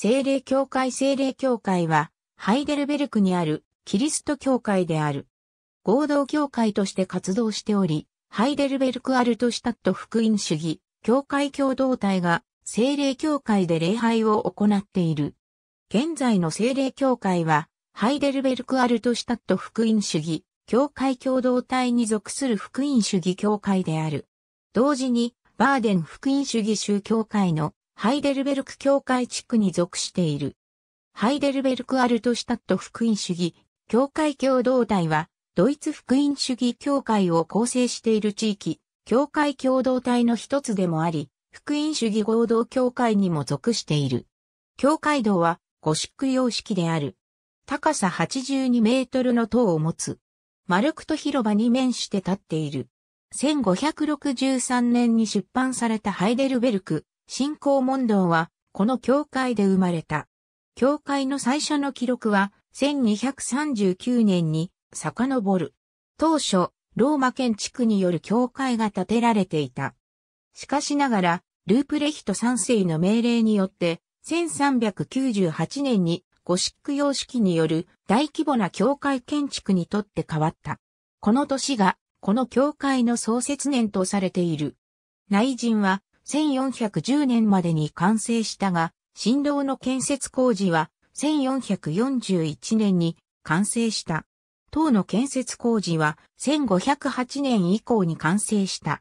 聖霊教会聖霊教会は、ハイデルベルクにあるキリスト教会である。合同教会として活動しており、ハイデルベルクアルトシュタット福音主義、教会共同体が聖霊教会で礼拝を行っている。現在の聖霊教会は、ハイデルベルクアルトシュタット福音主義、教会共同体に属する福音主義教会である。同時に、バーデン福音主義宗教会のハイデルベルク教会地区に属している。ハイデルベルク・アルトシュタット福音主義、教会共同体は、ドイツ福音主義教会を構成している地域、教会共同体の一つでもあり、福音主義合同教会にも属している。教会堂は、ゴシック様式である。高さ82メートルの塔を持つ。丸くと広場に面して立っている。1563年に出版されたハイデルベルク、信仰問答は、この教会で生まれた。教会の最初の記録は、1239年に遡る。当初、ローマ建築による教会が建てられていた。しかしながら、ループレヒト3世の命令によって、1398年にゴシック様式による大規模な教会建築にとって変わった。この年が、この教会の創設年とされている。内人は、1410年までに完成したが、新郎の建設工事は1441年に完成した。塔の建設工事は1508年以降に完成した。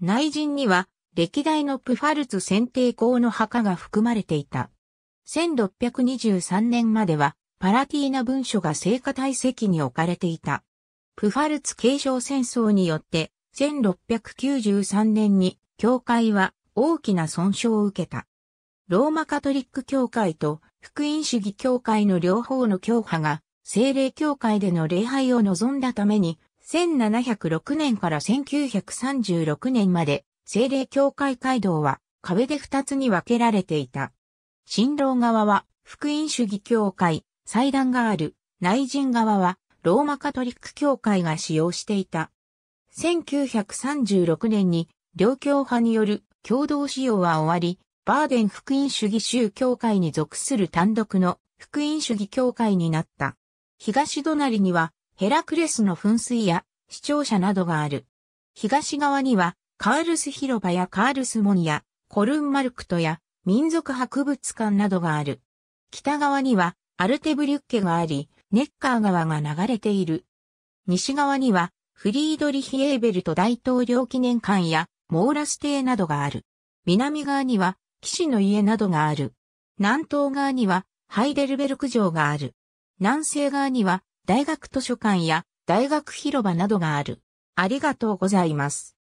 内陣には歴代のプファルツ選定校の墓が含まれていた。1623年まではパラティーナ文書が聖火体積に置かれていた。プファルツ継承戦争によって1693年に教会は大きな損傷を受けた。ローマカトリック教会と福音主義教会の両方の教派が聖霊教会での礼拝を望んだために1706年から1936年まで聖霊教会街道は壁で2つに分けられていた。新郎側は福音主義教会、祭壇がある内陣側はローマカトリック教会が使用していた。1936年に両教派による共同使用は終わり、バーデン福音主義州教会に属する単独の福音主義教会になった。東隣にはヘラクレスの噴水や視聴者などがある。東側にはカールス広場やカールスモニやコルンマルクトや民族博物館などがある。北側にはアルテブリュッケがあり、ネッカー川が流れている。西側にはフリードリヒエーベルト大統領記念館やモーラス邸などがある。南側には、騎士の家などがある。南東側には、ハイデルベルク城がある。南西側には、大学図書館や大学広場などがある。ありがとうございます。